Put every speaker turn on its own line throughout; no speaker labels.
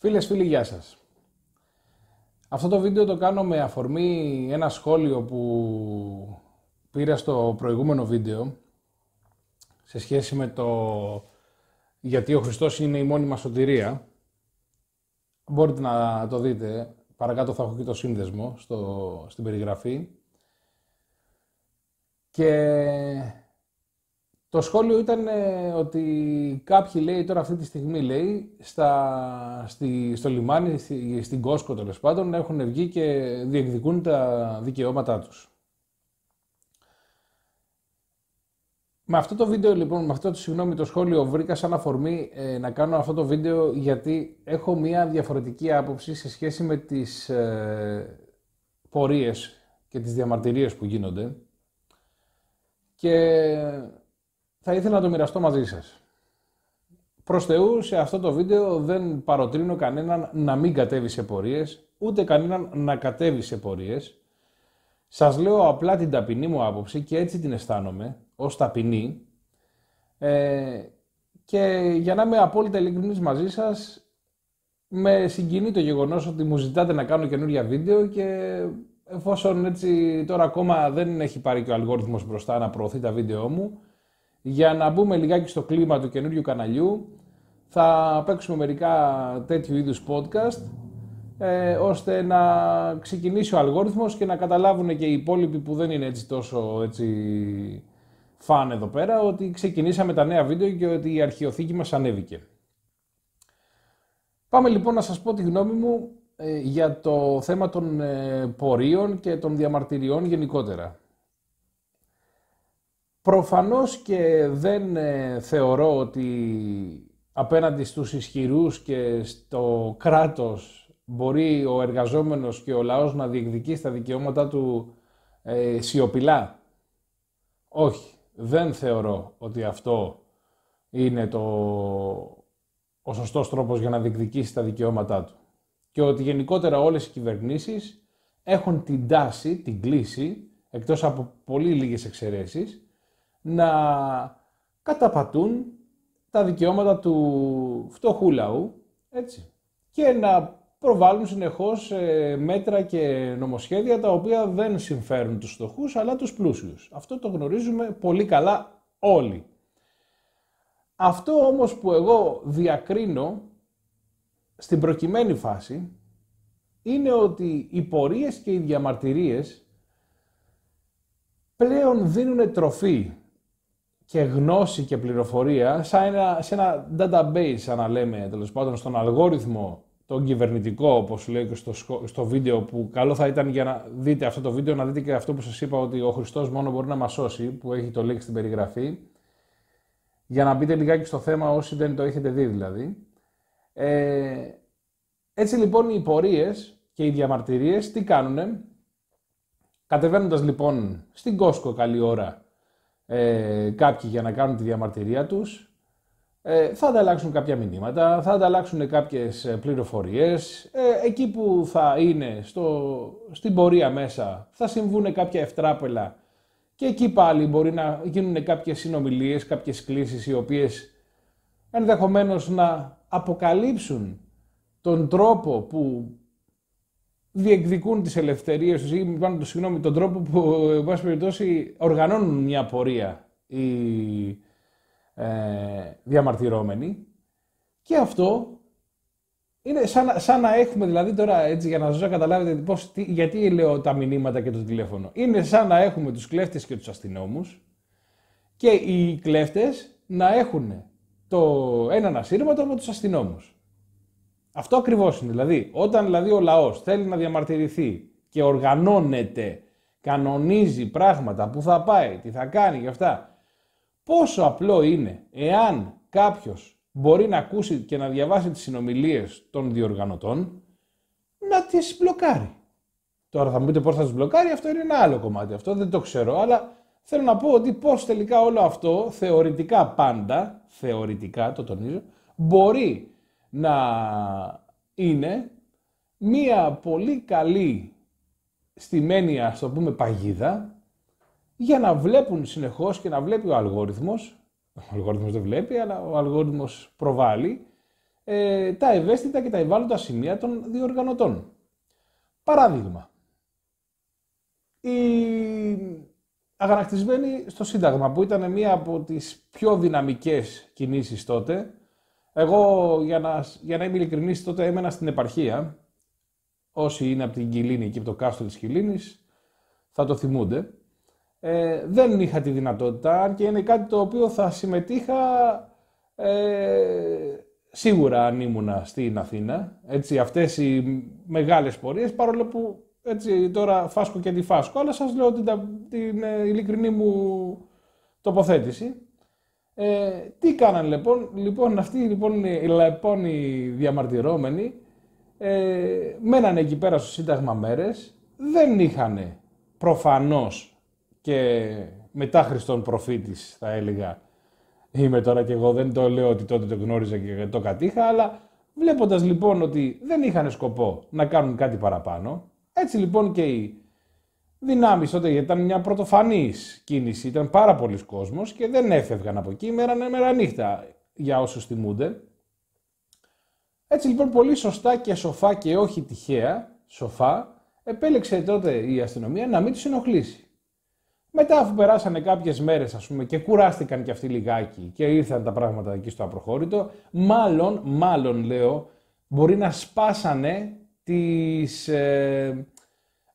Φίλες, φίλοι, γεια σας. Αυτό το βίντεο το κάνω με αφορμή ένα σχόλιο που πήρα στο προηγούμενο βίντεο σε σχέση με το γιατί ο Χριστός είναι η μόνη μας σωτηρία. Μπορείτε να το δείτε, παρακάτω θα έχω και το σύνδεσμο στο, στην περιγραφή. Και το σχόλιο ήταν ε, ότι κάποιοι λέει τώρα αυτή τη στιγμή λέει στα, στη, στο λιμάνι, στη, στην Κόσκο τέλος πάντων, έχουν βγει και διεκδικούν τα δικαιώματά τους. Με αυτό το βίντεο λοιπόν, με αυτό το συγγνώμη το σχόλιο βρήκα σαν αφορμή ε, να κάνω αυτό το βίντεο γιατί έχω μια διαφορετική άποψη σε σχέση με τις ε, πορείες και τις διαμαρτυρίες που γίνονται και θα ήθελα να το μοιραστώ μαζί σας. Προς Θεού, σε αυτό το βίντεο δεν παροτρύνω κανέναν να μην κατέβει σε πορείες, ούτε κανέναν να κατέβει σε πορείες. Σας λέω απλά την ταπεινή μου άποψη και έτσι την αισθάνομαι, ως ταπεινή. Ε, και για να είμαι απόλυτα ειλικρινής μαζί σας, με συγκινεί το γεγονός ότι μου ζητάτε να κάνω καινούρια βίντεο και εφόσον έτσι τώρα ακόμα δεν έχει πάρει και ο αλγόριθμος μπροστά να προωθεί τα βίντεό μου, για να μπούμε λιγάκι στο κλίμα του καινούριου καναλιού, θα παίξουμε μερικά τέτοιου είδους podcast, ε, ώστε να ξεκινήσει ο αλγόριθμος και να καταλάβουν και οι υπόλοιποι που δεν είναι έτσι τόσο έτσι, φαν εδώ πέρα, ότι ξεκινήσαμε τα νέα βίντεο και ότι η αρχαιοθήκη μας ανέβηκε. Πάμε λοιπόν να σας πω τη γνώμη μου ε, για το θέμα των ε, πορείων και των διαμαρτυριών γενικότερα. Προφανώς και δεν ε, θεωρώ ότι απέναντι στους ισχυρούς και στο κράτος μπορεί ο εργαζόμενος και ο λαός να διεκδικεί τα δικαιώματά του ε, σιωπηλά. Όχι, δεν θεωρώ ότι αυτό είναι το, ο σωστός τρόπος για να διεκδικήσει τα δικαιώματά του. Και ότι γενικότερα όλες οι κυβερνήσεις έχουν την τάση, την κλίση, εκτός από πολύ λίγες εξαιρέσεις, να καταπατούν τα δικαιώματα του φτωχού λαού, έτσι, και να προβάλλουν συνεχώς ε, μέτρα και νομοσχέδια τα οποία δεν συμφέρουν τους φτωχούς αλλά τους πλούσιους. Αυτό το γνωρίζουμε πολύ καλά όλοι. Αυτό όμως που εγώ διακρίνω στην προκειμένη φάση είναι ότι οι πορείες και οι διαμαρτυρίες πλέον δίνουν τροφή και γνώση και πληροφορία σαν ένα, σε ένα database, σαν να λέμε, τέλος πάντων, στον αλγόριθμο τον κυβερνητικό, όπως λέω και στο, στο βίντεο, που καλό θα ήταν για να δείτε αυτό το βίντεο, να δείτε και αυτό που σας είπα ότι ο Χριστός μόνο μπορεί να μας σώσει, που έχει το link στην περιγραφή, για να μπείτε λιγάκι στο θέμα όσοι δεν το έχετε δει δηλαδή. Ε, έτσι λοιπόν οι πορείες και οι διαμαρτυρίες τι κάνουνε. Κατεβαίνοντας λοιπόν στην Κόσκο καλή ώρα ε, κάποιοι για να κάνουν τη διαμαρτυρία τους, ε, θα ανταλλάξουν κάποια μηνύματα, θα ανταλλάξουν κάποιες πληροφορίες, ε, εκεί που θα είναι στο, στην πορεία μέσα θα συμβούν κάποια ευτράπελα και εκεί πάλι μπορεί να γίνουν κάποιες συνομιλίες, κάποιες κλήσεις οι οποίες ενδεχομένως να αποκαλύψουν τον τρόπο που διεκδικούν τις ελευθερίες τους ή πάνω, συγγνώμη, τον τρόπο που, εν πάση περιπτώσει, οργανώνουν μια πορεία οι ε, διαμαρτυρώμενοι. Και αυτό είναι σαν, να έχουμε δηλαδή τώρα, έτσι για να σας καταλάβετε πώς, γιατί λέω τα μηνύματα και το τηλέφωνο. Είναι σαν να έχουμε τους κλέφτες και τους αστυνόμους και οι κλέφτες να έχουν το, έναν ασύρματο από τους αστυνόμους. Αυτό ακριβώς είναι. Δηλαδή, όταν δηλαδή, ο λαός θέλει να διαμαρτυρηθεί και οργανώνεται, κανονίζει πράγματα, που θα πάει, τι θα κάνει και αυτά. Πόσο απλό είναι εάν κάποιος μπορεί να ακούσει και να διαβάσει τις συνομιλίες των διοργανωτών, να τις μπλοκάρει. Τώρα θα μου πείτε πώς θα τις μπλοκάρει, αυτό είναι ένα άλλο κομμάτι. Αυτό δεν το ξέρω, αλλά θέλω να πω ότι πώς τελικά όλο αυτό θεωρητικά πάντα, θεωρητικά το τονίζω, μπορεί να είναι μία πολύ καλή στημένη, ας το πούμε, παγίδα για να βλέπουν συνεχώς και να βλέπει ο αλγόριθμος, ο αλγόριθμος δεν βλέπει, αλλά ο αλγόριθμος προβάλλει, ε, τα ευαίσθητα και τα ευάλωτα σημεία των διοργανωτών. Παράδειγμα, η αγανακτισμένη στο Σύνταγμα, που ήταν μία από τις πιο δυναμικές κινήσεις τότε, εγώ, για να, για να είμαι ειλικρινής, τότε έμενα στην επαρχία. Όσοι είναι από την Κιλίνη και από το κάστρο της Κιλίνη, θα το θυμούνται. Ε, δεν είχα τη δυνατότητα και είναι κάτι το οποίο θα συμμετείχα ε, σίγουρα αν ήμουνα στην Αθήνα. Έτσι, αυτές οι μεγάλες πορείες, παρόλο που έτσι, τώρα φάσκω και αντιφάσκω, αλλά σας λέω την, την ε, ειλικρινή μου τοποθέτηση. Ε, τι κάναν λοιπόν, λοιπόν αυτοί λοιπόν, λοιπόν οι διαμαρτυρώμενοι ε, μέναν εκεί πέρα στο Σύνταγμα μέρες, δεν είχαν προφανώς και μετά Χριστόν προφήτης θα έλεγα είμαι τώρα και εγώ δεν το λέω ότι τότε το γνώριζα και το κατήχα αλλά βλέποντας λοιπόν ότι δεν είχαν σκοπό να κάνουν κάτι παραπάνω έτσι λοιπόν και οι Δυνάμεις τότε, γιατί ήταν μια πρωτοφανής κίνηση. Ήταν πάρα πολλοί κόσμος και δεν έφευγαν από εκεί μέρα, μέρα νύχτα για όσους θυμούνται. Έτσι λοιπόν πολύ σωστά και σοφά και όχι τυχαία, σοφά, επέλεξε τότε η αστυνομία να μην τους ενοχλήσει. Μετά αφού περάσανε κάποιες μέρες ας πούμε και κουράστηκαν και αυτοί λιγάκι και ήρθαν τα πράγματα εκεί στο απροχώρητο, μάλλον, μάλλον λέω, μπορεί να σπάσανε τις, ε,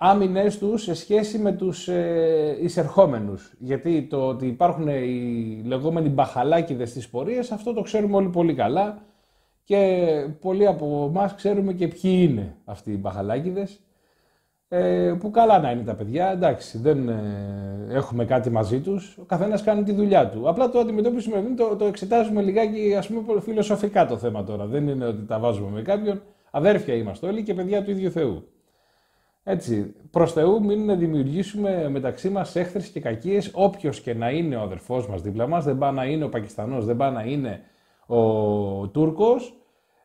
άμυνες τους σε σχέση με τους ε, εισερχόμενους. Γιατί το ότι υπάρχουν οι λεγόμενοι μπαχαλάκιδες στις πορείες, αυτό το ξέρουμε όλοι πολύ καλά και πολλοί από εμά ξέρουμε και ποιοι είναι αυτοί οι μπαχαλάκιδες. Ε, που καλά να είναι τα παιδιά, εντάξει, δεν ε, έχουμε κάτι μαζί τους, ο καθένας κάνει τη δουλειά του. Απλά το αντιμετώπιση το, το εξετάζουμε λιγάκι ας πούμε φιλοσοφικά το θέμα τώρα, δεν είναι ότι τα βάζουμε με κάποιον, αδέρφια είμαστε όλοι και παιδιά του ίδιου Θεού. Έτσι, προς Θεού, μην να δημιουργήσουμε μεταξύ μας έχθρες και κακίες. Όποιος και να είναι ο αδερφός μας δίπλα μας, δεν πάει να είναι ο Πακιστανός, δεν πάει να είναι ο Τούρκος,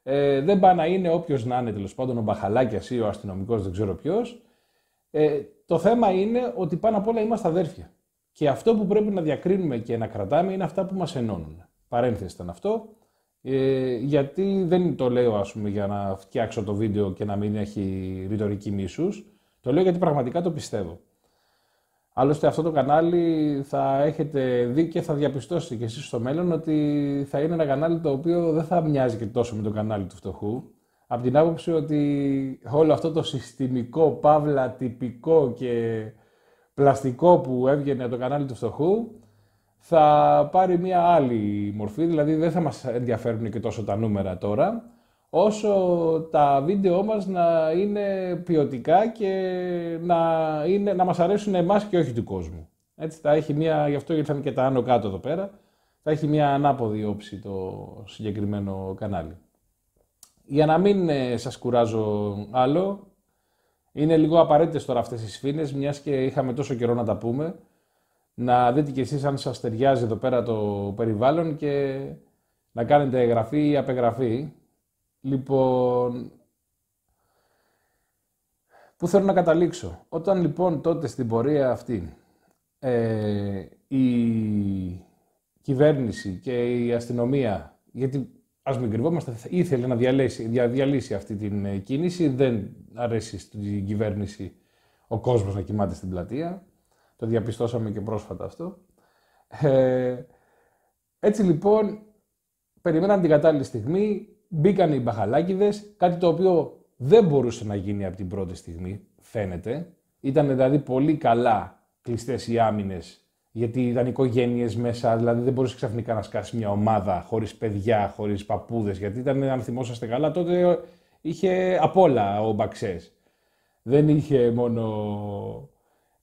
ε, δεν πάει να είναι όποιος να είναι τέλος πάντων ο Μπαχαλάκιας ή ο αστυνομικός, δεν ξέρω ποιος. Ε, το θέμα είναι ότι πάνω απ' όλα είμαστε αδέρφια. Και αυτό που πρέπει να διακρίνουμε και να κρατάμε είναι αυτά που μας ενώνουν. Παρένθεση ήταν αυτό. Ε, γιατί δεν το λέω, ας πούμε, για να φτιάξω το βίντεο και να μην έχει ρητορική μίσους. Το λέω γιατί πραγματικά το πιστεύω. Άλλωστε αυτό το κανάλι θα έχετε δει και θα διαπιστώσετε και εσείς στο μέλλον ότι θα είναι ένα κανάλι το οποίο δεν θα μοιάζει και τόσο με το κανάλι του φτωχού. Από την άποψη ότι όλο αυτό το συστημικό, παύλα, τυπικό και πλαστικό που έβγαινε το κανάλι του φτωχού θα πάρει μια άλλη μορφή, δηλαδή δεν θα μας ενδιαφέρουν και τόσο τα νούμερα τώρα, όσο τα βίντεό μας να είναι ποιοτικά και να, είναι, να μας αρέσουν εμάς και όχι του κόσμου. Έτσι, θα έχει μια, γι' αυτό ήρθαν και τα άνω κάτω εδώ πέρα, θα έχει μια ανάποδη όψη το συγκεκριμένο κανάλι. Για να μην ε, σας κουράζω άλλο, είναι λίγο απαραίτητες τώρα αυτές οι σφήνες, μιας και είχαμε τόσο καιρό να τα πούμε, να δείτε κι εσείς αν σας ταιριάζει εδώ πέρα το περιβάλλον και να κάνετε εγγραφή ή απεγγραφή. Λοιπόν, πού θέλω να καταλήξω. Όταν λοιπόν τότε στην πορεία αυτή ε, η κυβέρνηση και η αστυνομία, γιατί ας μην κρυβόμαστε, ήθελε να διαλύσει, διαλύσει αυτή την ε, κίνηση, δεν αρέσει στην κυβέρνηση ο κόσμος να κοιμάται στην πλατεία, το διαπιστώσαμε και πρόσφατα αυτό. Ε, έτσι λοιπόν, περιμέναν την κατάλληλη στιγμή, μπήκαν οι μπαχαλάκιδες, κάτι το οποίο δεν μπορούσε να γίνει από την πρώτη στιγμή, φαίνεται. Ήταν δηλαδή πολύ καλά κλειστές οι άμυνες, γιατί ήταν οικογένειες μέσα, δηλαδή δεν μπορούσε ξαφνικά να σκάσει μια ομάδα χωρίς παιδιά, χωρίς παππούδες. Γιατί ήταν, αν θυμόσαστε καλά, τότε είχε απ' όλα ο Μπαξές. Δεν είχε μόνο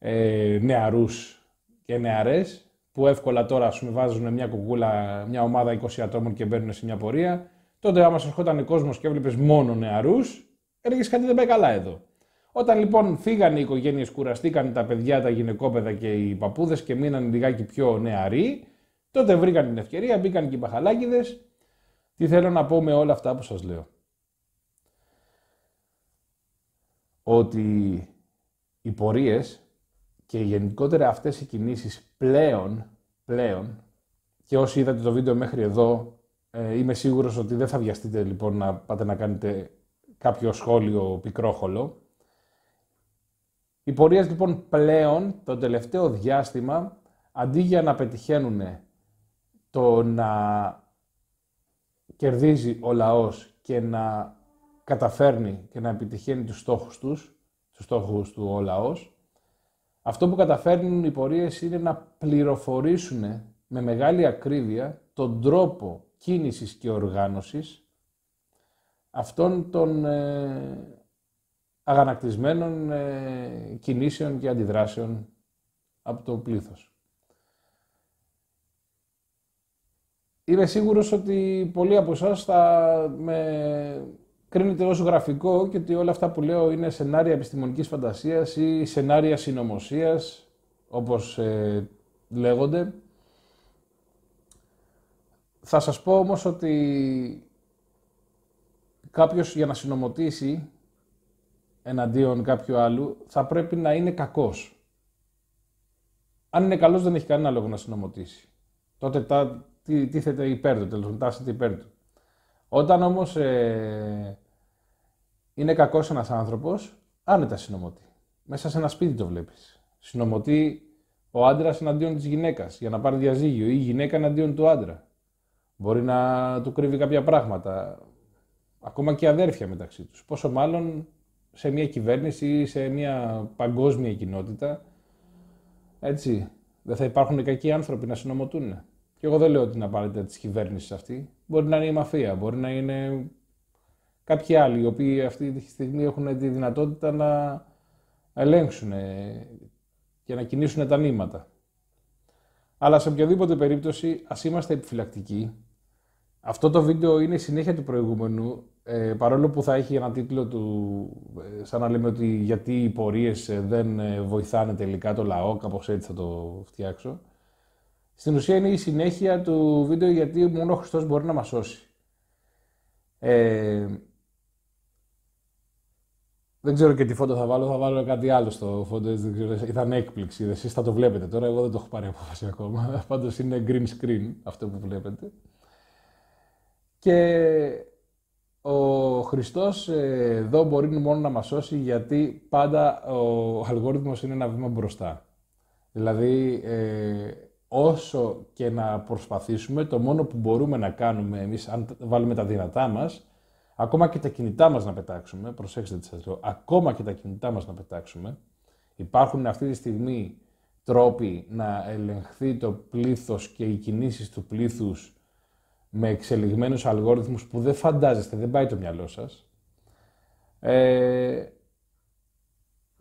ε, νεαρούς και νεαρές που εύκολα τώρα σου βάζουν μια κουκούλα, μια ομάδα 20 ατόμων και μπαίνουν σε μια πορεία. Τότε άμα σας ο κόσμος και έβλεπες μόνο νεαρούς, έλεγες κάτι δεν πάει καλά εδώ. Όταν λοιπόν φύγανε οι οικογένειες, κουραστήκαν τα παιδιά, τα γυναικόπαιδα και οι παππούδες και μείναν λιγάκι πιο νεαροί, τότε βρήκαν την ευκαιρία, μπήκαν και οι μπαχαλάκιδε. Τι θέλω να πω με όλα αυτά που σας λέω. Ότι οι πορείες. Και γενικότερα αυτές οι κινήσεις πλέον, πλέον, και όσοι είδατε το βίντεο μέχρι εδώ, ε, είμαι σίγουρος ότι δεν θα βιαστείτε λοιπόν να πάτε να κάνετε κάποιο σχόλιο πικρόχολο. Οι πορείες λοιπόν πλέον το τελευταίο διάστημα, αντί για να πετυχαίνουν το να κερδίζει ο λαός και να καταφέρνει και να επιτυχαίνει τους στόχους τους, τους στόχους του ο λαός, αυτό που καταφέρνουν οι πορείες είναι να πληροφορήσουν με μεγάλη ακρίβεια τον τρόπο κίνησης και οργάνωσης αυτών των ε, αγανακτισμένων ε, κινήσεων και αντιδράσεων από το πλήθος. Είμαι σίγουρος ότι πολλοί από εσάς θα με κρίνεται ως γραφικό και ότι όλα αυτά που λέω είναι σενάρια επιστημονικής φαντασίας ή σενάρια συνωμοσίας, όπως ε, λέγονται. Θα σας πω όμως ότι κάποιος για να συνωμοτήσει εναντίον κάποιου άλλου θα πρέπει να είναι κακός. Αν είναι καλός δεν έχει κανένα λόγο να συνωμοτήσει. Τότε τα, τίθεται υπέρ του, τέλος πάντων, υπέρ του. Όταν όμως ε, είναι κακός ένας άνθρωπος, άνετα συνομωτεί. Μέσα σε ένα σπίτι το βλέπεις. Συνομωτεί ο άντρας εναντίον της γυναίκας για να πάρει διαζύγιο ή η γυναίκα εναντίον του άντρα. Μπορεί να του κρύβει κάποια πράγματα. Ακόμα και αδέρφια μεταξύ τους. Πόσο μάλλον σε μια κυβέρνηση ή σε μια παγκόσμια κοινότητα. Έτσι, δεν θα υπάρχουν κακοί άνθρωποι να συνομωτούν. Και εγώ δεν λέω ότι είναι απαραίτητα τη κυβέρνηση αυτή. Μπορεί να είναι η μαφία, μπορεί να είναι κάποιοι άλλοι, οι οποίοι αυτή τη στιγμή έχουν τη δυνατότητα να ελέγξουν και να κινήσουν τα νήματα. Αλλά σε οποιαδήποτε περίπτωση, ας είμαστε επιφυλακτικοί. Αυτό το βίντεο είναι η συνέχεια του προηγούμενου, ε, παρόλο που θα έχει ένα τίτλο του, ε, σαν να λέμε ότι γιατί οι πορείες ε, δεν βοηθάνε τελικά το λαό, κάπως έτσι θα το φτιάξω. Στην ουσία είναι η συνέχεια του βίντεο γιατί μόνο ο Χριστός μπορεί να μας σώσει. Ε, δεν ξέρω και τι φόντο θα βάλω, θα βάλω κάτι άλλο στο φόντο, ήταν έκπληξη, Εσείς θα το βλέπετε τώρα, εγώ δεν το έχω πάρει απόφαση ακόμα, Πάντως είναι green screen αυτό που βλέπετε. Και ο Χριστός ε, εδώ μπορεί μόνο να μας σώσει γιατί πάντα ο αλγόριθμος είναι ένα βήμα μπροστά. Δηλαδή ε, όσο και να προσπαθήσουμε, το μόνο που μπορούμε να κάνουμε εμείς αν βάλουμε τα δυνατά μας Ακόμα και τα κινητά μας να πετάξουμε. Προσέξτε τι σας λέω. Ακόμα και τα κινητά μας να πετάξουμε. Υπάρχουν αυτή τη στιγμή τρόποι να ελεγχθεί το πλήθος και οι κινήσεις του πλήθους με εξελιγμένους αλγόριθμους που δεν φαντάζεστε, δεν πάει το μυαλό σας. Ε,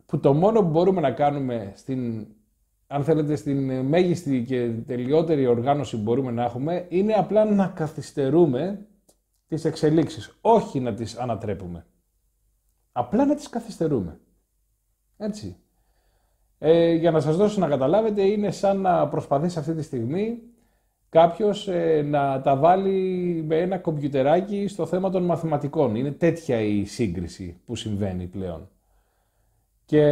που το μόνο που μπορούμε να κάνουμε στην, αν θέλετε, στην μέγιστη και τελειότερη οργάνωση που μπορούμε να έχουμε είναι απλά να καθυστερούμε τις εξελίξεις, όχι να τις ανατρέπουμε. Απλά να τις καθυστερούμε. Έτσι. Ε, για να σας δώσω να καταλάβετε, είναι σαν να προσπαθείς αυτή τη στιγμή κάποιος ε, να τα βάλει με ένα κομπιουτεράκι στο θέμα των μαθηματικών. Είναι τέτοια η σύγκριση που συμβαίνει πλέον. Και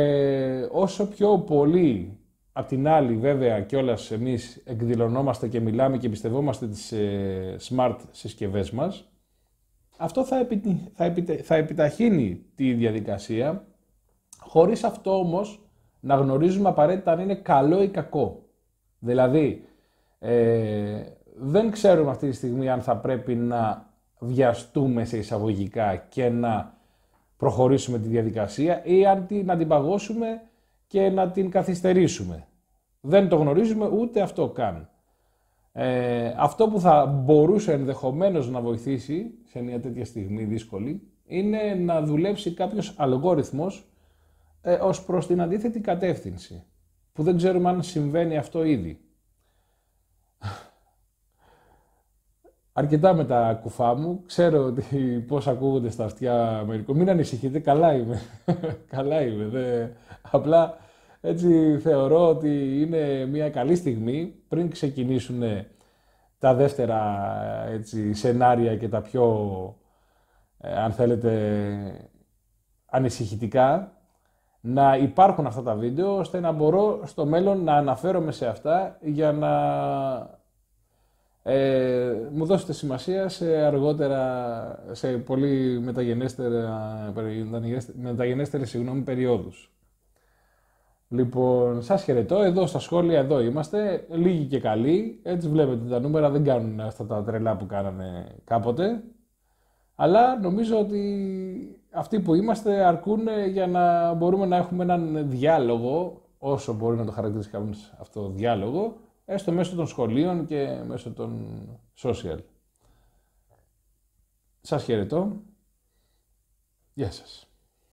όσο πιο πολύ, απ' την άλλη βέβαια κιόλας εμείς εκδηλωνόμαστε και μιλάμε και πιστευόμαστε τις ε, smart συσκευές μας, αυτό θα, θα, επιταχύνει τη διαδικασία, χωρίς αυτό όμως να γνωρίζουμε απαραίτητα αν είναι καλό ή κακό. Δηλαδή, ε, δεν ξέρουμε αυτή τη στιγμή αν θα πρέπει να βιαστούμε σε εισαγωγικά και να προχωρήσουμε τη διαδικασία ή αν τη, να την παγώσουμε και να την καθυστερήσουμε. Δεν το γνωρίζουμε ούτε αυτό καν. Ε, αυτό που θα μπορούσε ενδεχομένως να βοηθήσει σε μια τέτοια στιγμή δύσκολη είναι να δουλέψει κάποιος αλγόριθμος ε, ως προς την αντίθετη κατεύθυνση που δεν ξέρουμε αν συμβαίνει αυτό ήδη. Αρκετά με τα κουφά μου. Ξέρω ότι πώς ακούγονται στα αυτιά μερικών. Μην ανησυχείτε, καλά είμαι. καλά είμαι. Δε... Απλά έτσι θεωρώ ότι είναι μια καλή στιγμή πριν ξεκινήσουν τα δεύτερα έτσι, σενάρια και τα πιο, ε, αν θέλετε, ανησυχητικά, να υπάρχουν αυτά τα βίντεο, ώστε να μπορώ στο μέλλον να αναφέρομαι σε αυτά για να ε, μου δώσετε σημασία σε αργότερα, σε πολύ μεταγενέστερα, ε, μεταγενέστερες συγγνώμη, περιόδους. Λοιπόν, σας χαιρετώ. Εδώ στα σχόλια, εδώ είμαστε. Λίγοι και καλοί. Έτσι βλέπετε τα νούμερα δεν κάνουν αυτά τα τρελά που κάνανε κάποτε. Αλλά νομίζω ότι αυτοί που είμαστε αρκούν για να μπορούμε να έχουμε έναν διάλογο, όσο μπορεί να το χαρακτηρίσει κάποιο αυτό διάλογο, έστω μέσω των σχολείων και μέσω των social. Σας χαιρετώ. Γεια σας.